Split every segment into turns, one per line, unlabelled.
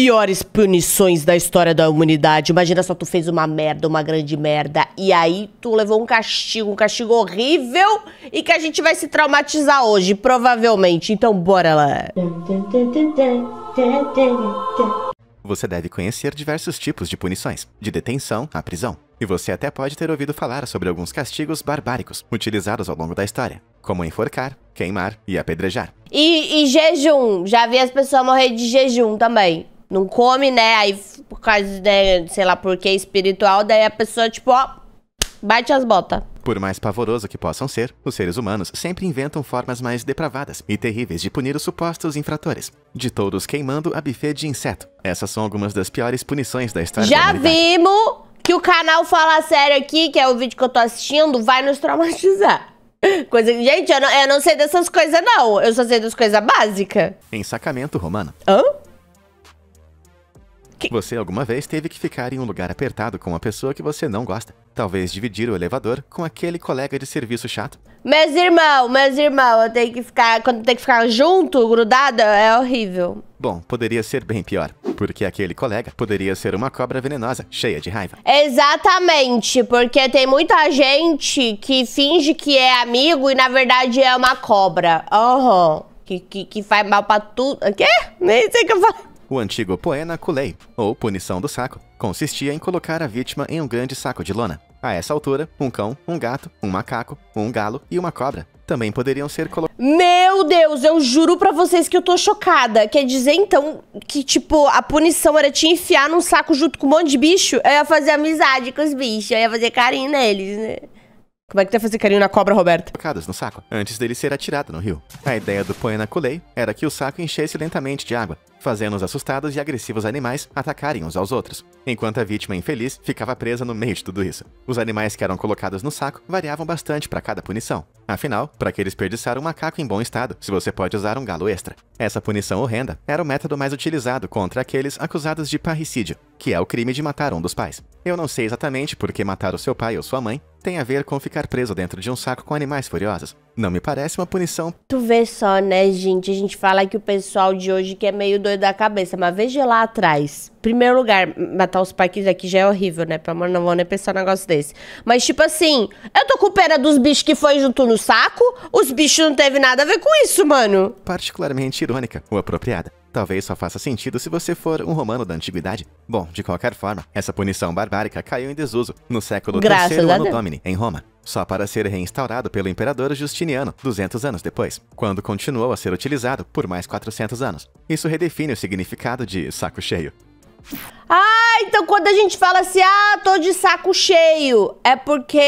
piores punições da história da humanidade. Imagina só, tu fez uma merda, uma grande merda, e aí tu levou um castigo, um castigo horrível e que a gente vai se traumatizar hoje, provavelmente. Então, bora lá.
Você deve conhecer diversos tipos de punições, de detenção à prisão. E você até pode ter ouvido falar sobre alguns castigos barbáricos utilizados ao longo da história, como enforcar, queimar e apedrejar.
E, e jejum, já vi as pessoas morrer de jejum também não come, né? Aí, por causa, né, sei lá, porque espiritual, daí a pessoa, tipo, ó, bate as botas.
Por mais pavoroso que possam ser, os seres humanos sempre inventam formas mais depravadas e terríveis de punir os supostos infratores. De todos, queimando a buffet de inseto. Essas são algumas das piores punições da história Já da vimos
que o canal Fala Sério aqui, que é o vídeo que eu tô assistindo, vai nos traumatizar. Coisa que, gente, eu não, eu não sei dessas coisas não, eu só sei das coisas básicas.
Ensacamento romano. Hã? que... Você alguma vez teve que ficar em um lugar apertado com uma pessoa que você não gosta? Talvez dividir o elevador com aquele colega de serviço chato?
Meus irmãos, meus irmãos, eu tenho que ficar. Quando tem que ficar junto, grudada, é horrível.
Bom, poderia ser bem pior. Porque aquele colega poderia ser uma cobra venenosa, cheia de raiva.
Exatamente, porque tem muita gente que finge que é amigo e na verdade é uma cobra. Aham. Uhum. Que, que, que faz mal pra tudo. Quê?
Nem sei o que eu falo. O antigo poena kulei, ou punição do saco, consistia em colocar a vítima em um grande saco de lona. A essa altura, um cão, um gato, um macaco, um galo e uma cobra também poderiam ser colocados.
Meu Deus, eu juro para vocês que eu tô chocada. Quer dizer, então, que, tipo, a punição era te enfiar num saco junto com um monte de bicho? Eu ia fazer amizade com os bichos, eu ia fazer carinho neles, né?
Como é que tu ia fazer carinho na cobra, Roberto? Tocadas no saco, antes dele ser atirado no rio. A ideia do Poena Kulei era que o saco enchesse lentamente de água, fazendo os assustados e agressivos animais atacarem uns aos outros, enquanto a vítima infeliz ficava presa no meio de tudo isso. Os animais que eram colocados no saco variavam bastante para cada punição. Afinal, para que desperdiçar um macaco em bom estado, se você pode usar um galo extra? Essa punição horrenda era o método mais utilizado contra aqueles acusados de parricídio, que é o crime de matar um dos pais. Eu não sei exatamente por que matar o seu pai ou sua mãe tem a ver com ficar preso dentro de um saco com animais furiosos. Não me parece uma punição.
Tu vê só, né, gente? A gente fala que o pessoal de hoje que é meio doido da cabeça, mas veja lá atrás. Primeiro lugar, matar os paquis aqui já é horrível, né? Pelo amor, não vou nem pensar um negócio desse. Mas, tipo assim, eu tô com pena dos bichos que foi junto no saco, os bichos não teve nada
a ver com isso, mano. Particularmente irônica ou apropriada. Talvez só faça sentido se você for um romano da antiguidade. Bom, de qualquer forma, essa punição barbárica caiu em desuso no século Graças III ano Domini, em Roma, só para ser reinstaurado pelo imperador Justiniano 200 anos depois, quando continuou a ser utilizado por mais 400 anos. Isso redefine o significado de saco cheio.
Ah, então quando a gente fala assim, ah, tô de saco cheio, é porque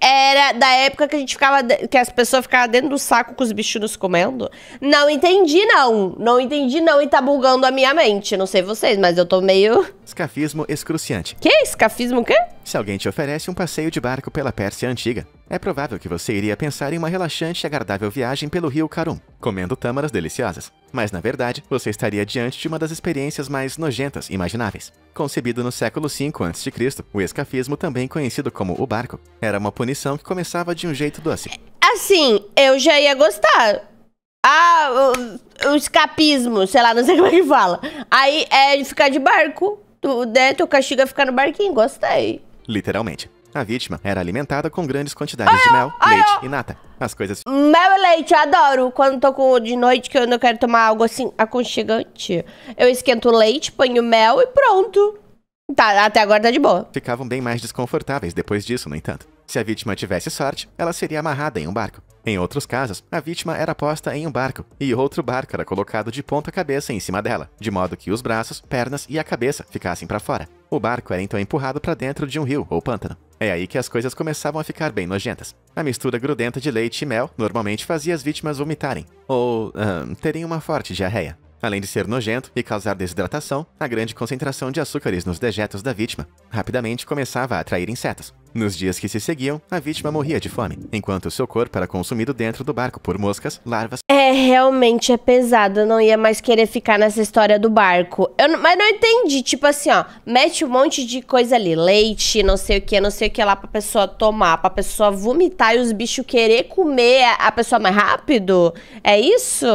era da época que a gente ficava, que as pessoas ficavam dentro do saco com os bichinhos comendo. Não entendi, não. Não entendi, não, e tá bugando a minha mente. Não sei vocês, mas eu tô meio...
Escafismo excruciante. Que? Escafismo o quê? Se alguém te oferece um passeio de barco pela Pérsia Antiga, é provável que você iria pensar em uma relaxante e agradável viagem pelo rio Karum, comendo tâmaras deliciosas. Mas, na verdade, você estaria diante de uma das experiências mais nojentas imagináveis. Concebido no século V a.C., o escafismo, também conhecido como o barco, era uma punição que começava de um jeito doce.
Assim, eu já ia gostar. Ah, o, o escapismo, sei lá, não sei como é que fala. Aí é ficar de barco, tu, né? Teu é ficar no barquinho, gostei.
Literalmente. A vítima era alimentada com grandes quantidades ai, de mel, ai, leite ai, e nata. As coisas...
Mel e leite, adoro. Quando tô com, de noite, que eu não quero tomar algo assim aconchegante, eu esquento o leite, ponho mel e pronto. Tá, até agora tá de boa.
Ficavam bem mais desconfortáveis depois disso, no entanto. Se a vítima tivesse sorte, ela seria amarrada em um barco. Em outros casos, a vítima era posta em um barco e outro barco era colocado de ponta cabeça em cima dela, de modo que os braços, pernas e a cabeça ficassem para fora. O barco era então empurrado para dentro de um rio ou pântano. É aí que as coisas começavam a ficar bem nojentas. A mistura grudenta de leite e mel normalmente fazia as vítimas vomitarem, ou terem uma forte diarreia. Além de ser nojento e causar desidratação, a grande concentração de açúcares nos dejetos da vítima rapidamente começava a atrair insetos, nos dias que se seguiam, a vítima morria de fome, enquanto seu corpo era consumido dentro do barco por moscas, larvas...
É, realmente é pesado. Eu não ia mais querer ficar nessa história do barco. Eu mas não entendi. Tipo assim, ó, mete um monte de coisa ali. Leite, não sei o que, não sei o que lá pra pessoa tomar, pra pessoa vomitar e os bichos querer comer a pessoa mais rápido. É isso?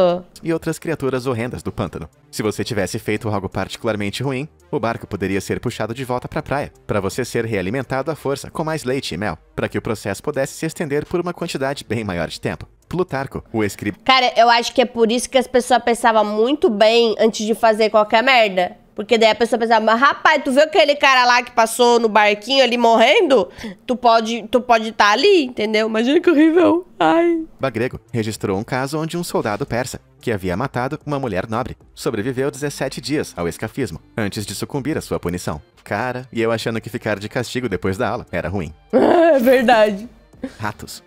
E outras criaturas horrendas do pântano. Se você tivesse feito algo particularmente ruim, o barco poderia ser puxado de volta pra praia, para você ser realimentado à força com mais mais leite e mel, para que o processo pudesse se estender por uma quantidade bem maior de tempo. Plutarco, o escriba.
Cara, eu acho que é por isso que as pessoas pensavam muito bem antes de fazer qualquer merda. Porque daí a pessoa pensava: mas rapaz, tu viu aquele cara lá que passou no barquinho ali morrendo? Tu pode tu pode estar tá ali, entendeu? Imagina
é que horrível. Ai. Bagrego registrou um caso onde um soldado persa, que havia matado uma mulher nobre, sobreviveu 17 dias ao escafismo, antes de sucumbir à sua punição. Cara, e eu achando que ficar de castigo depois da aula era ruim. é verdade. Ratos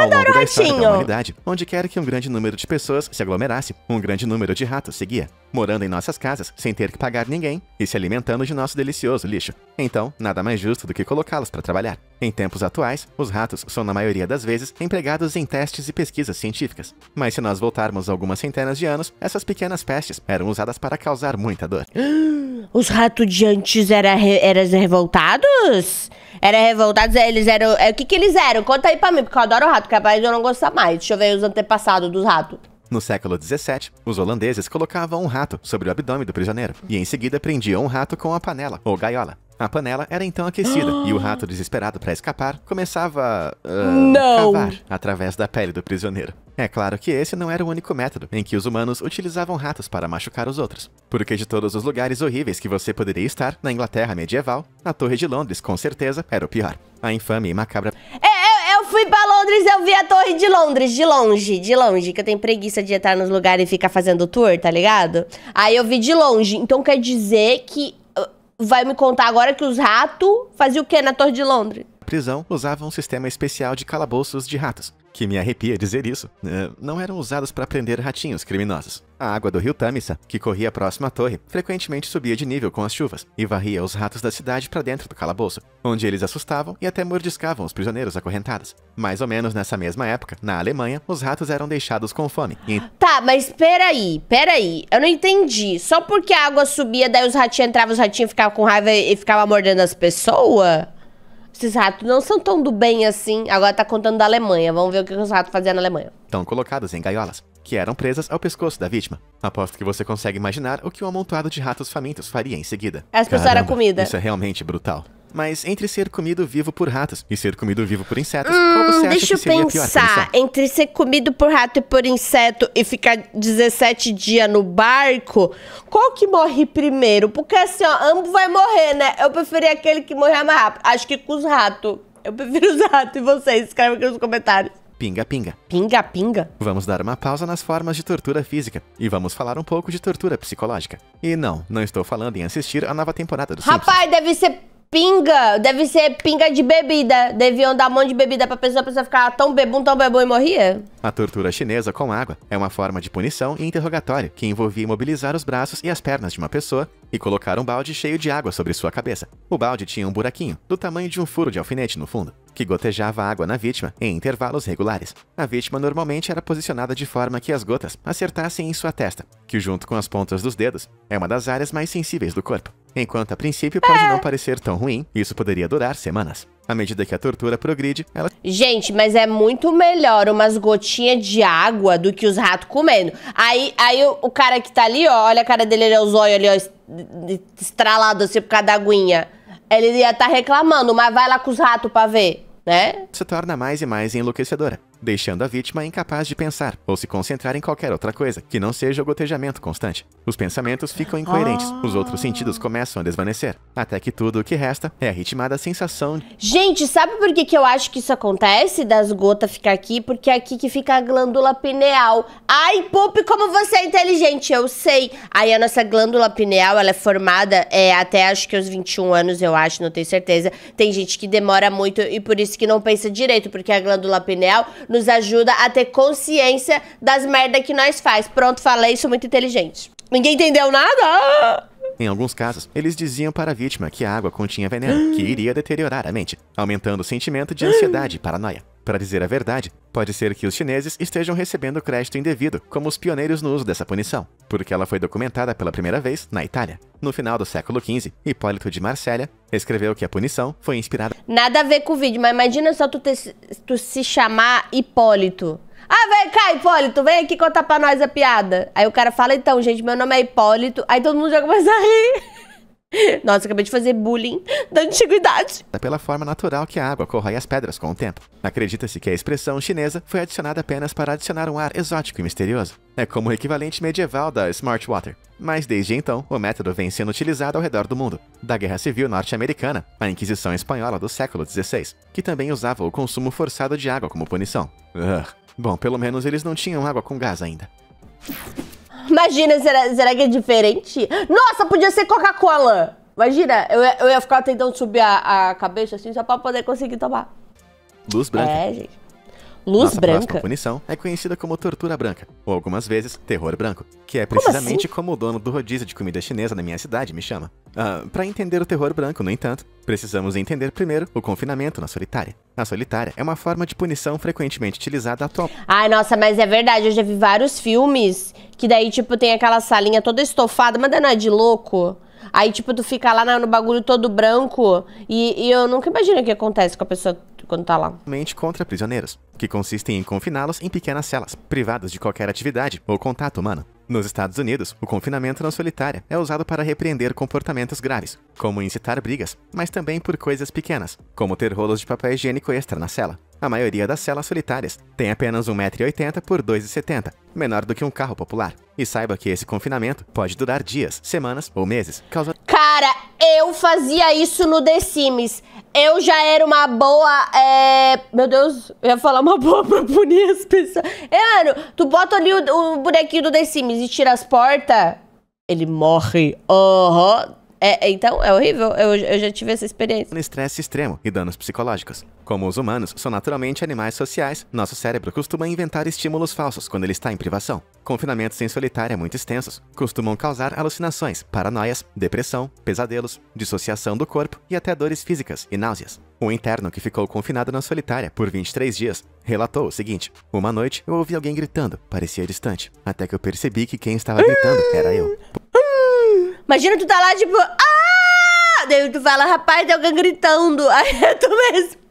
ao longo da história da humanidade, onde quer que um grande número de pessoas se aglomerasse, um grande número de ratos seguia, morando em nossas casas sem ter que pagar ninguém e se alimentando de nosso delicioso lixo. Então, nada mais justo do que colocá-los para trabalhar. Em tempos atuais, os ratos são na maioria das vezes empregados em testes e pesquisas científicas. Mas se nós voltarmos algumas centenas de anos, essas pequenas pestes eram usadas para causar muita dor.
Os ratos de antes eram eram revoltados? Era revoltados, é, eles eram. É, o que que eles eram? Conta aí pra mim, porque eu adoro rato, é capaz eu não gostar mais. Deixa eu ver os antepassados dos ratos.
No século XVII, os holandeses colocavam um rato sobre o abdômen do prisioneiro e em seguida prendiam o rato com a panela ou gaiola. A panela era então aquecida e o rato, desesperado para escapar, começava ah, a cavar através da pele do prisioneiro. É claro que esse não era o único método em que os humanos utilizavam ratos para machucar os outros, porque de todos os lugares horríveis que você poderia estar, na Inglaterra medieval, a Torre de Londres, com certeza, era o pior. A infame e macabra. Eu, é, eu,
é, eu fui pra Londres, eu vi a Torre de Londres, de longe, de longe, que eu tenho preguiça de entrar nos lugares e ficar fazendo tour, tá ligado? Aí eu vi de longe, então quer dizer que. Uh, vai me contar agora que os ratos faziam o que na Torre de Londres?
prisão usava um sistema especial de calabouços de ratos, que me arrepia dizer isso, né, não eram usados para prender ratinhos criminosos. A água do rio Tamisa, que corria próximo à torre, frequentemente subia de nível com as chuvas e varria os ratos da cidade para dentro do calabouço, onde eles assustavam e até mordiscavam os prisioneiros acorrentados. Mais ou menos nessa mesma época, na Alemanha, os ratos eram deixados com fome. E...
Tá, mas peraí, peraí. Eu não entendi. Só porque a água subia, daí os ratinhos entravam, os ratinhos ficavam com raiva e ficavam mordendo as pessoas? Esses ratos não são tão do bem assim. Agora tá contando da Alemanha. Vamos ver o que os ratos faziam na Alemanha.
Estão colocados em gaiolas, que eram presas ao pescoço da vítima. Aposto que você consegue imaginar o que um amontoado de ratos famintos faria em seguida. As pessoas eram comida. Isso é realmente brutal. Mas entre ser comido vivo por ratos e ser comido vivo por insetos, hum, qual você acha que seria pensar. pior? Deixa eu pensar.
Entre ser comido por rato e por inseto e ficar 17 dias no barco, qual que morre primeiro? Porque assim, ó, ambos vai morrer, né? Eu preferi aquele que morrer mais rápido. Acho que com os ratos.
Eu prefiro os ratos. E vocês? Escreve aqui nos comentários. Pinga, pinga. Pinga, pinga. Vamos dar uma pausa nas formas de tortura física e vamos falar um pouco de tortura psicológica. E não, não estou falando em assistir a nova temporada do Rapaz,
Simpsons. deve ser pinga, deve ser pinga de bebida. Deviam dar um monte de bebida pra pessoa, a pessoa ficar tão bebum, tão bebum e morria.
A tortura chinesa com água é uma forma de punição e interrogatório que envolvia imobilizar os braços e as pernas de uma pessoa e colocar um balde cheio de água sobre sua cabeça. O balde tinha um buraquinho, do tamanho de um furo de alfinete no fundo que gotejava água na vítima em intervalos regulares. A vítima normalmente era posicionada de forma que as gotas acertassem em sua testa, que junto com as pontas dos dedos é uma das áreas mais sensíveis do corpo. Enquanto a princípio pode não parecer tão ruim, isso poderia durar semanas. À medida que a tortura progride, ela.
Gente, mas é muito melhor umas gotinhas de água do que os ratos comendo. Aí, aí o, o cara que tá ali, ó, olha a cara dele, ele é os olhos ali, ó, estralado assim por causa da aguinha. Ele ia estar tá reclamando, mas vai lá com os ratos pra
ver, né? Se torna mais e mais enlouquecedora deixando a vítima incapaz de pensar ou se concentrar em qualquer outra coisa, que não seja o gotejamento constante. Os pensamentos ficam incoerentes, ah. os outros sentidos começam a desvanecer, até que tudo o que resta é a ritmada sensação.
Gente, sabe por que, que eu acho que isso acontece das gotas ficar aqui? Porque é aqui que fica a glândula pineal. Ai, Pup, como você é inteligente, eu sei. Aí a nossa glândula pineal, ela é formada é, até acho que os 21 anos, eu acho, não tenho certeza. Tem gente que demora muito e por isso que não pensa direito, porque a glândula pineal nos ajuda a ter consciência das merda que nós faz. Pronto, falei, sou muito inteligente. Ninguém entendeu nada?
Em alguns casos, eles diziam para a vítima que a água continha veneno, que iria deteriorar a mente, aumentando o sentimento de ansiedade e paranoia. Para dizer a verdade, pode ser que os chineses estejam recebendo crédito indevido como os pioneiros no uso dessa punição, porque ela foi documentada pela primeira vez na Itália. No final do século XV, Hipólito de Marsella escreveu que a punição foi inspirada.
Nada a ver com o vídeo, mas imagina só tu, te, tu se chamar Hipólito. Ah, vem cá, Hipólito, vem aqui contar pra nós a piada. Aí o cara fala, então, gente, meu nome é Hipólito. Aí todo mundo já começa a rir.
Nossa, acabei
de fazer bullying da antiguidade.
Pela forma natural que a água corrói as pedras com o tempo. Acredita-se que a expressão chinesa foi adicionada apenas para adicionar um ar exótico e misterioso. É como o equivalente medieval da Smart Water. Mas desde então, o método vem sendo utilizado ao redor do mundo. Da Guerra Civil Norte-Americana, à Inquisição Espanhola do século XVI, que também usava o consumo forçado de água como punição. Ugh. Bom, pelo menos eles não tinham água com gás ainda.
Imagina, será, será que é diferente? Nossa, podia ser Coca-Cola! Imagina, eu, eu ia ficar tentando subir a, a cabeça assim só pra poder conseguir tomar.
Luz branca. É, gente. Luz Nossa branca. A punição é conhecida como tortura branca, ou algumas vezes terror branco, que é precisamente como, assim? como o dono do rodízio de comida chinesa na minha cidade me chama. Uh, ah, para entender o terror branco, no entanto, precisamos entender primeiro o confinamento na solitária. A solitária é uma forma de punição frequentemente utilizada atualmente.
Ai, nossa, mas é verdade, eu já vi vários filmes que daí, tipo, tem aquela salinha toda estofada, mas não é de louco. Aí, tipo, tu fica lá no bagulho todo branco. E, e eu nunca imagino o que acontece com a pessoa
quando tá lá. Mente contra prisioneiros, que consistem em confiná-los em pequenas celas, privadas de qualquer atividade ou contato humano. Nos Estados Unidos, o confinamento não solitária é usado para repreender comportamentos graves, como incitar brigas, mas também por coisas pequenas, como ter rolos de papel higiênico extra na cela. A maioria das celas solitárias tem apenas 1,80m por 2,70m, menor do que um carro popular. E saiba que esse confinamento pode durar dias, semanas ou meses, causando...
Cara, eu fazia isso no The Sims. Eu já era uma boa, é... Meu Deus, eu ia falar uma boa pra punir as pessoas. É, mano, tu bota ali o, o bonequinho do The Sims e tira as portas, ele morre. Aham.
Uhum. É, é, então, é horrível. Eu, eu já tive essa experiência. Estresse extremo e danos psicológicos. Como os humanos são naturalmente animais sociais, nosso cérebro costuma inventar estímulos falsos quando ele está em privação. Confinamentos em solitária muito extensos costumam causar alucinações, paranoias, depressão, pesadelos, dissociação do corpo e até dores físicas e náuseas. Um interno que ficou confinado na solitária por 23 dias relatou o seguinte: Uma noite eu ouvi alguém gritando, parecia distante, até que eu percebi que quem estava gritando era eu.
Imagina tu tá lá, tipo... Ah! Daí tu fala, rapaz, tem alguém gritando. Aí é tu mesmo.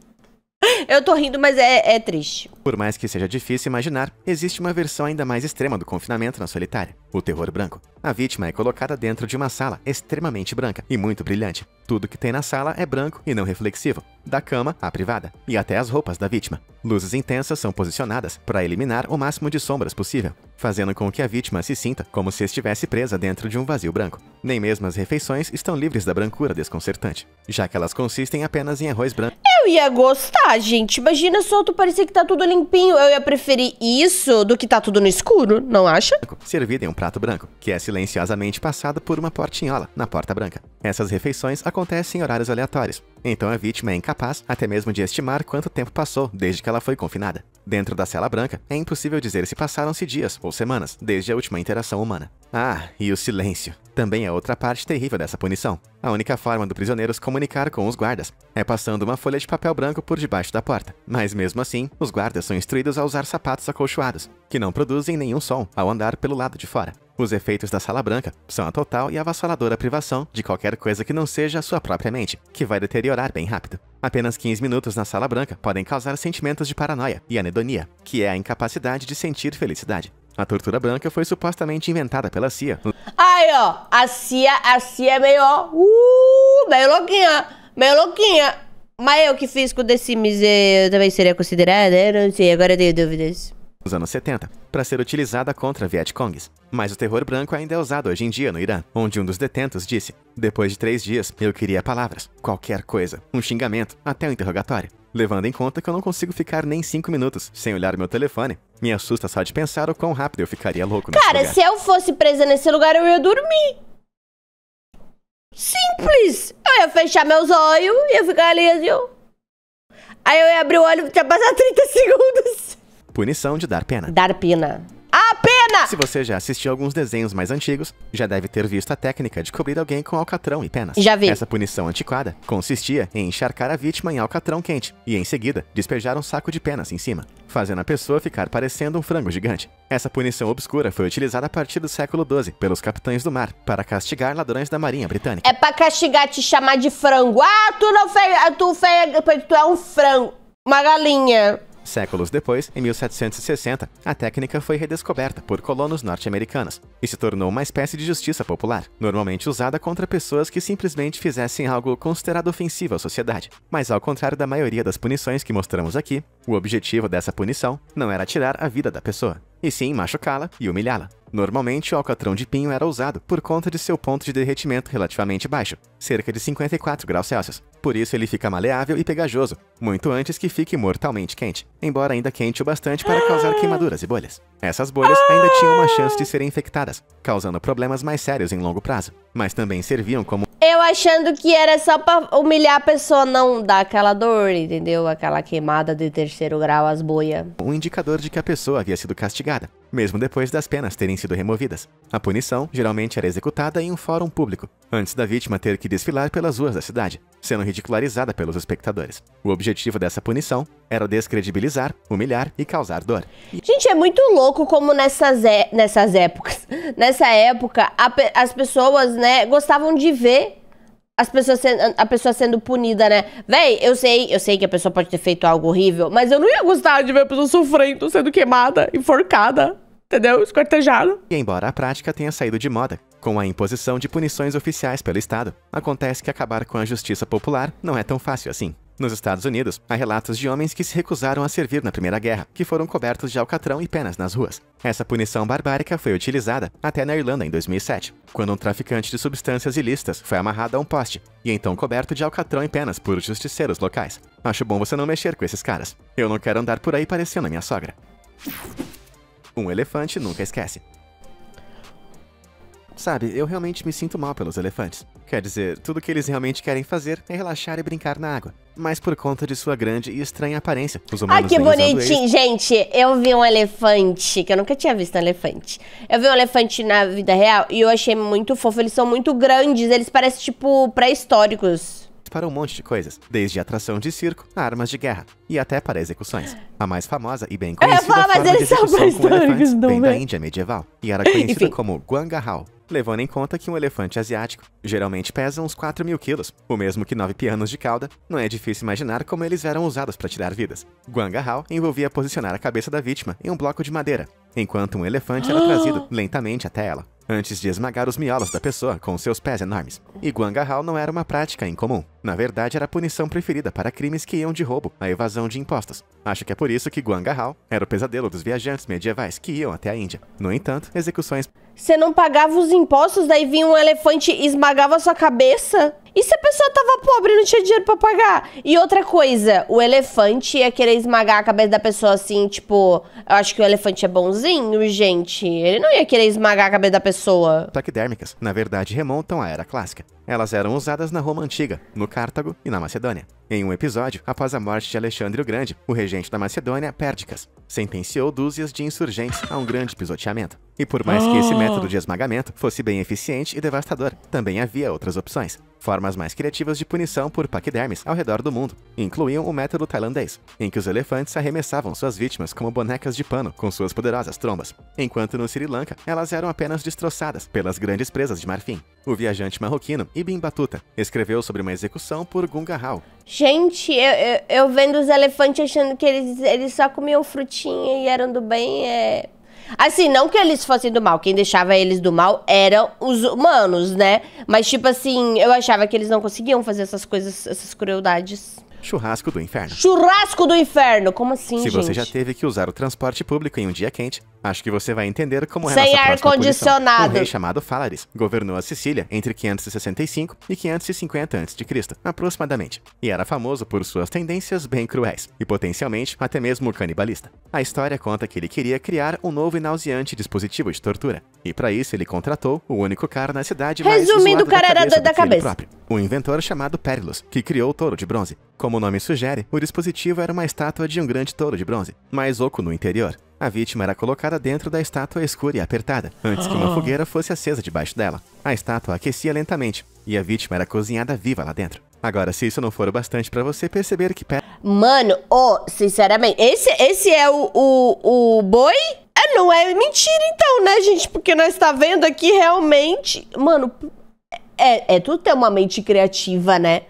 Eu tô rindo, mas é, é, triste.
Por mais que seja difícil imaginar, existe uma versão ainda mais extrema do confinamento na solitária, o terror branco. A vítima é colocada dentro de uma sala extremamente branca e muito brilhante. Tudo que tem na sala é branco e não reflexivo, da cama à privada e até as roupas da vítima. Luzes intensas são posicionadas para eliminar o máximo de sombras possível, fazendo com que a vítima se sinta como se estivesse presa dentro de um vazio branco. Nem mesmo as refeições estão livres da brancura desconcertante, já que elas consistem apenas em arroz branco. Eu ia
gostar, gente. Imagina só tu parecer que tá tudo limpinho. Eu ia preferir isso do que tá tudo no
escuro, não acha? Servido em um prato branco, que é silenciosamente passado por uma portinhola, na Porta Branca. Essas refeições acontecem em horários aleatórios, então a vítima é incapaz até mesmo de estimar quanto tempo passou desde que ela foi confinada. Dentro da cela branca, é impossível dizer se passaram-se dias ou semanas desde a última interação humana. Ah, e o silêncio. Também é outra parte terrível dessa punição. A única forma do prisioneiro se comunicar com os guardas é passando uma folha de papel branco por debaixo da porta. Mas mesmo assim, os guardas são instruídos a usar sapatos acolchoados, que não produzem nenhum som ao andar pelo lado de fora. Os efeitos da Sala Branca são a total e avassaladora privação de qualquer coisa que não seja a sua própria mente, que vai deteriorar bem rápido. Apenas 15 minutos na Sala Branca podem causar sentimentos de paranoia e anedonia, que é a incapacidade de sentir felicidade. A tortura branca foi supostamente inventada pela CIA.
Aí, ó, a CIA, a CIA é meio, ó, uh, meio louquinha, meio louquinha. Mas eu que fiz com The Sims, eu também seria considerada? Eu não sei, agora eu tenho dúvidas.
Nos anos 70, para ser utilizada contra Vietcongs. Mas o terror branco ainda é usado hoje em dia no Irã, onde um dos detentos disse: Depois de três dias, eu queria palavras, qualquer coisa, um xingamento, até um interrogatório. Levando em conta que eu não consigo ficar nem cinco minutos sem olhar meu telefone, me assusta só de pensar o quão rápido eu ficaria louco nesse Cara, lugar. se
eu fosse presa nesse lugar, eu ia dormir. Simples. Eu ia fechar meus olhos, ia ficar ali assim, Aí eu ia abrir o olho e tinha passar 30 segundos.
Punição de dar pena.
Dar pena. A
pena! Se você já assistiu alguns desenhos mais antigos, já deve ter visto a técnica de cobrir alguém com alcatrão e penas. Já vi. Essa punição antiquada consistia em encharcar a vítima em alcatrão quente e, em seguida, despejar um saco de penas em cima, fazendo a pessoa ficar parecendo um frango gigante. Essa punição obscura foi utilizada a partir do século XII pelos capitães do mar para castigar ladrões da marinha britânica.
É pra castigar te chamar de frango. Ah, tu não fez... Ah, tu, fez, tu é um frango. Uma galinha.
Séculos depois, em 1760, a técnica foi redescoberta por colonos norte-americanos e se tornou uma espécie de justiça popular, normalmente usada contra pessoas que simplesmente fizessem algo considerado ofensivo à sociedade. Mas ao contrário da maioria das punições que mostramos aqui, o objetivo dessa punição não era tirar a vida da pessoa e sim machucá-la e humilhá-la. Normalmente, o alcatrão de pinho era usado por conta de seu ponto de derretimento relativamente baixo, cerca de 54 graus Celsius. Por isso, ele fica maleável e pegajoso, muito antes que fique mortalmente quente, embora ainda quente o bastante para causar queimaduras e bolhas. Essas bolhas ainda tinham uma chance de serem infectadas, causando problemas mais sérios em longo prazo, mas também serviam como
eu achando que era só pra humilhar a pessoa, não dar aquela dor, entendeu? Aquela queimada de terceiro grau, as boias.
Um indicador de que a pessoa havia sido castigada julgada, mesmo depois das penas terem sido removidas. A punição geralmente era executada em um fórum público, antes da vítima ter que desfilar pelas ruas da cidade, sendo ridicularizada pelos espectadores. O objetivo dessa punição era descredibilizar, humilhar e causar dor.
Gente, é muito louco como nessas, é... nessas épocas, nessa época, pe... as pessoas né, gostavam de ver as pessoas sendo, a pessoa sendo punida, né? Véi, eu sei, eu sei que a pessoa pode ter feito algo horrível, mas eu
não ia gostar de ver a pessoa sofrendo, sendo queimada, enforcada, entendeu? Escortejada. E embora a prática tenha saído de moda, com a imposição de punições oficiais pelo Estado, acontece que acabar com a justiça popular não é tão fácil assim. Nos Estados Unidos, há relatos de homens que se recusaram a servir na Primeira Guerra, que foram cobertos de alcatrão e penas nas ruas. Essa punição barbárica foi utilizada até na Irlanda em 2007, quando um traficante de substâncias ilícitas foi amarrado a um poste e então coberto de alcatrão e penas por justiceiros locais. Acho bom você não mexer com esses caras. Eu não quero andar por aí parecendo a minha sogra. Um elefante nunca esquece. Sabe, eu realmente me sinto mal pelos elefantes. Quer dizer, tudo que eles realmente querem fazer é relaxar e brincar na água. Mas por conta de sua grande e estranha aparência, os humanos... Ai, que bonitinho!
Gente, eu vi um elefante, que eu nunca tinha visto um elefante. Eu vi um elefante na vida real e eu achei muito fofo. Eles são muito grandes, eles parecem, tipo, pré-históricos
para um monte de coisas, desde atração de circo a armas de guerra, e até para execuções. A mais famosa e bem conhecida falar, forma de execução com elefantes vem da é? Índia medieval, e era conhecida como Guangahao, levando em conta que um elefante asiático geralmente pesa uns 4 mil quilos, o mesmo que 9 pianos de cauda, não é difícil imaginar como eles eram usados para tirar vidas. Guangahao envolvia posicionar a cabeça da vítima em um bloco de madeira, enquanto um elefante era trazido lentamente até ela antes de esmagar os miolos da pessoa com seus pés enormes. E Guangarral não era uma prática incomum. Na verdade, era a punição preferida para crimes que iam de roubo à evasão de impostos. Acho que é por isso que Guangarral era o pesadelo dos viajantes medievais que iam até a Índia. No entanto, execuções...
Você não pagava os impostos, daí vinha um elefante e esmagava sua cabeça? E se a pessoa tava pobre e não tinha dinheiro pra pagar? E outra coisa, o elefante ia querer esmagar a cabeça da pessoa assim, tipo, eu acho que o elefante é bonzinho, gente. Ele não ia querer esmagar a cabeça da pessoa.
Taquidérmicas, na verdade, remontam à era clássica. Elas eram usadas na Roma Antiga, no Cartago e na Macedônia. Em um episódio, após a morte de Alexandre o Grande, o regente da Macedônia, Pérdicas, sentenciou dúzias de insurgentes a um grande pisoteamento. E por mais que esse método de esmagamento fosse bem eficiente e devastador, também havia outras opções. Formas mais criativas de punição por paquidermes ao redor do mundo incluíam o método tailandês, em que os elefantes arremessavam suas vítimas como bonecas de pano com suas poderosas trombas, enquanto no Sri Lanka elas eram apenas destroçadas pelas grandes presas de marfim. O viajante marroquino Ibn Batuta escreveu sobre uma execução por Gungarral.
Gente, eu, eu, eu, vendo os elefantes achando que eles, eles só comiam frutinha e eram do bem, é Assim, não que eles fossem do mal, quem deixava eles do mal eram os humanos, né? Mas, tipo assim, eu achava que eles não conseguiam fazer essas coisas, essas crueldades.
Churrasco do Inferno.
Churrasco do Inferno! Como assim, Se gente? você já
teve que usar o transporte público em um dia quente, acho que você vai entender como é Sem ar condicionado. Um rei chamado Falaris governou a Sicília entre 565 e 550 a.C., aproximadamente, e era famoso por suas tendências bem cruéis e potencialmente até mesmo canibalista. A história conta que ele queria criar um novo e nauseante dispositivo de tortura, e para isso ele contratou o único cara na cidade Resumindo, mais o cara era da, da cabeça. Próprio um inventor chamado Perilus, que criou o touro de bronze. Como o nome sugere, o dispositivo era uma estátua de um grande touro de bronze, mais oco no interior. A vítima era colocada dentro da estátua escura e apertada, antes que uma ah. fogueira fosse acesa debaixo dela. A estátua aquecia lentamente, e a vítima era cozinhada viva lá dentro. Agora, se isso não for o bastante para você perceber que... Per Mano,
oh, sinceramente, esse, esse é o, o, o boi? É, não é mentira então, né, gente? Porque nós tá vendo aqui realmente... Mano, é, é tu ter uma mente criativa, né?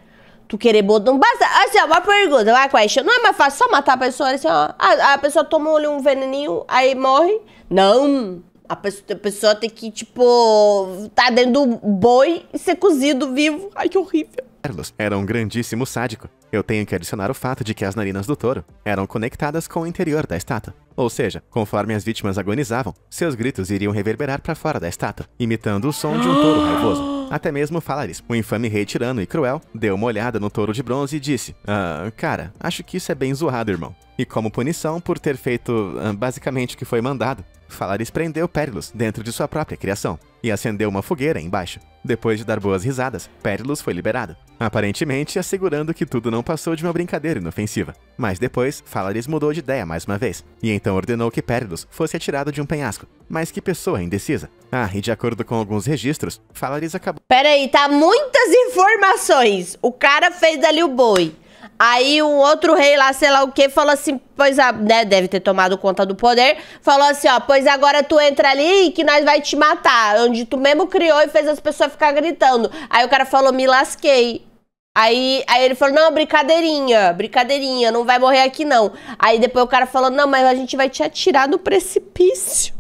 Tu querer botar. Não basta. Assim, ó, uma pergunta, uma question. Não é mais fácil só matar a pessoa assim, ó. A, a pessoa toma um veneninho, aí morre. Não. A pessoa, a pessoa tem que, tipo, tá dentro do boi e ser cozido vivo. Ai, que
horrível. Carlos era um grandíssimo sádico. Eu tenho que adicionar o fato de que as narinas do touro eram conectadas com o interior da estátua. Ou seja, conforme as vítimas agonizavam, seus gritos iriam reverberar para fora da estátua, imitando o som de um touro raivoso. Até mesmo Falaris, o infame rei tirano e cruel, deu uma olhada no touro de bronze e disse: Ah, cara, acho que isso é bem zoado, irmão. E como punição por ter feito ah, basicamente o que foi mandado, Falaris prendeu Perilus dentro de sua própria criação e acendeu uma fogueira embaixo, depois de dar boas risadas, Perillus foi liberado, aparentemente assegurando que tudo não passou de uma brincadeira inofensiva. Mas depois, Falaris mudou de ideia mais uma vez, e então ordenou que Perillus fosse atirado de um penhasco. Mas que pessoa indecisa. Ah, e de acordo com alguns registros, Falaris acabou... Peraí, tá muitas informações! O cara fez ali o boi. Aí um outro rei lá,
sei lá o que, falou assim, pois a, né, deve ter tomado conta do poder, falou assim, ó, pois agora tu entra ali que nós vai te matar, onde tu mesmo criou e fez as pessoas ficar gritando. Aí o cara falou, me lasquei. Aí, aí ele falou, não, brincadeirinha, brincadeirinha, não vai morrer aqui não. Aí depois o cara falou, não, mas a gente vai te atirar no precipício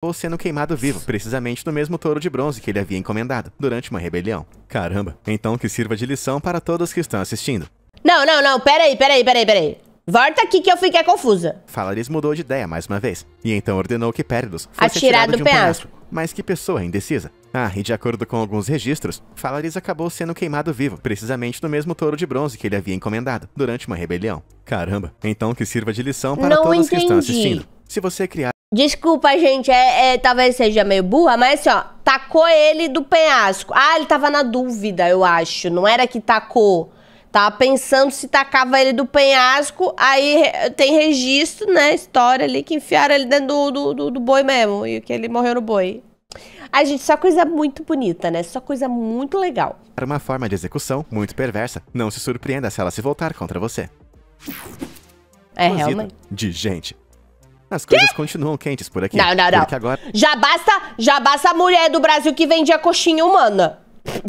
ou sendo queimado vivo, precisamente no mesmo touro de bronze que ele havia encomendado, durante uma rebelião. Caramba, então que sirva de lição para todos que estão assistindo.
Não, não, não, peraí, peraí, peraí, peraí. Volta aqui que eu fiquei confusa.
Falaris mudou de ideia mais uma vez, e então ordenou que Péridos fosse atirado, atirado de um penhasco. Mas que pessoa indecisa. Ah, e de acordo com alguns registros, Falaris acabou sendo queimado vivo, precisamente no mesmo touro de bronze que ele havia encomendado, durante uma rebelião. Caramba, então que sirva de lição para não todos entendi. que estão assistindo. Se você criar...
Desculpa, gente, é, é, talvez seja meio burra, mas assim, ó, tacou ele do penhasco. Ah, ele tava na dúvida, eu acho, não era que tacou... Tava tá pensando se tacava ele do penhasco, aí tem registro, né? História ali que enfiaram ele dentro do, do, do, boi mesmo, e que ele morreu no boi. Ai, gente, só coisa muito bonita, né? Só coisa muito legal.
Para uma forma de execução muito perversa, não se surpreenda se ela se voltar contra você. É, realmente. De gente. As coisas que? continuam quentes por aqui. Não, não, não. Agora...
Já basta, já basta a mulher do Brasil que vendia coxinha humana.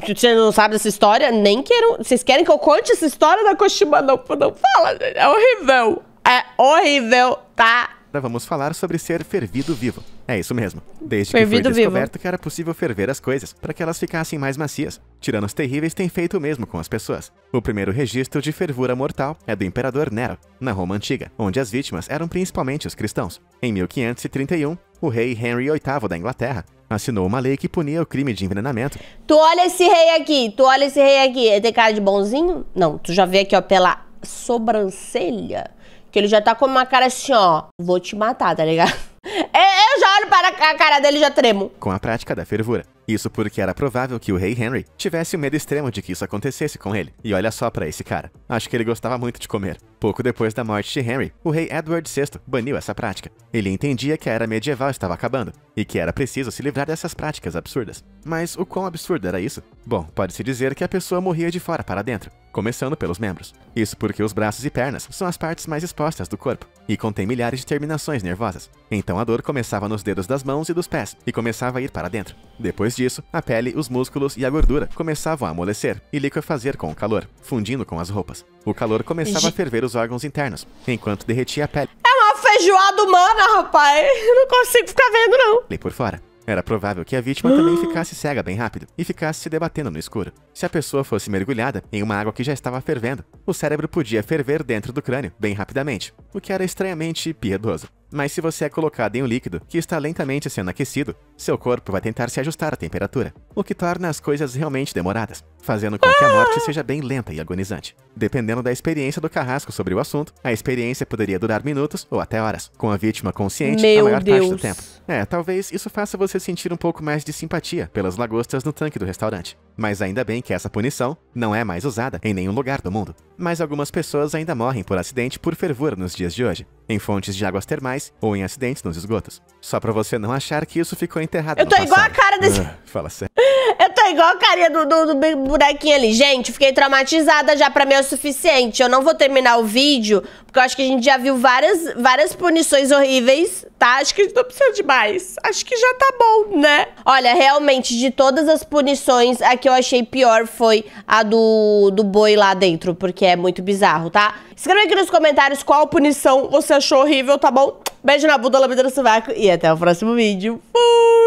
Você não sabe dessa história? Nem quero. Vocês querem que eu conte essa história da Koshima? Não, não fala, gente. É horrível. É horrível, tá?
Agora vamos falar sobre ser fervido vivo. É isso mesmo. Desde fervido que foi descoberto vivo. que era possível ferver as coisas para que elas ficassem mais macias. Tiranos terríveis têm feito o mesmo com as pessoas. O primeiro registro de fervura mortal é do imperador Nero, na Roma antiga, onde as vítimas eram principalmente os cristãos. Em 1531, o rei Henry VIII da Inglaterra assinou uma lei que punia o crime de envenenamento.
Tu olha esse rei aqui, tu olha esse rei aqui, ele tem cara de bonzinho? Não, tu já vê aqui, ó, pela sobrancelha, que ele já tá com uma cara assim, ó, vou te matar, tá ligado? É, eu já olho para a cara dele e já tremo.
Com a prática da fervura. Isso porque era provável que o rei Henry tivesse o medo extremo de que isso acontecesse com ele. E olha só para esse cara. Acho que ele gostava muito de comer. Pouco depois da morte de Henry, o rei Edward VI baniu essa prática. Ele entendia que a era medieval estava acabando e que era preciso se livrar dessas práticas absurdas. Mas o quão absurdo era isso? Bom, pode-se dizer que a pessoa morria de fora para dentro, começando pelos membros. Isso porque os braços e pernas são as partes mais expostas do corpo e contém milhares de terminações nervosas. Então a dor começava nos dedos das mãos e dos pés e começava a ir para dentro. Depois disso, a pele, os músculos e a gordura começavam a amolecer e liquefazer com o calor, fundindo com as roupas. O calor começava a ferver os os órgãos internos, enquanto derretia a pele.
É uma feijoada humana, rapaz! Eu não consigo ficar vendo, não.
E por fora. Era provável que a vítima também ficasse cega bem rápido e ficasse se debatendo no escuro. Se a pessoa fosse mergulhada em uma água que já estava fervendo, o cérebro podia ferver dentro do crânio bem rapidamente, o que era estranhamente piedoso. Mas se você é colocado em um líquido que está lentamente sendo aquecido, seu corpo vai tentar se ajustar à temperatura, o que torna as coisas realmente demoradas fazendo com que a morte seja bem lenta e agonizante. Dependendo da experiência do carrasco sobre o assunto, a experiência poderia durar minutos ou até horas, com a vítima consciente Meu a maior Deus. parte do tempo. É, talvez isso faça você sentir um pouco mais de simpatia pelas lagostas no tanque do restaurante. Mas ainda bem que essa punição não é mais usada em nenhum lugar do mundo. Mas algumas pessoas ainda morrem por acidente por fervura nos dias de hoje, em fontes de águas termais ou em acidentes nos esgotos. Só pra você não achar que isso ficou enterrado Eu tô igual a cara desse... Uh, fala sério.
Eu tô igual a carinha do, do, do, buraquinho ali. Gente, fiquei traumatizada já, pra mim é o suficiente. Eu não vou terminar o vídeo, porque eu acho que a gente já viu várias, várias punições horríveis, tá? Acho que não precisa de mais. Acho que já tá bom, né? Olha, realmente, de todas as punições, a que eu achei pior foi a do, do boi lá dentro, porque é muito bizarro, tá? Escreve aqui nos comentários qual punição você achou horrível, tá bom? Beijo na bunda, lambida no sovaco e até o próximo vídeo. Fui!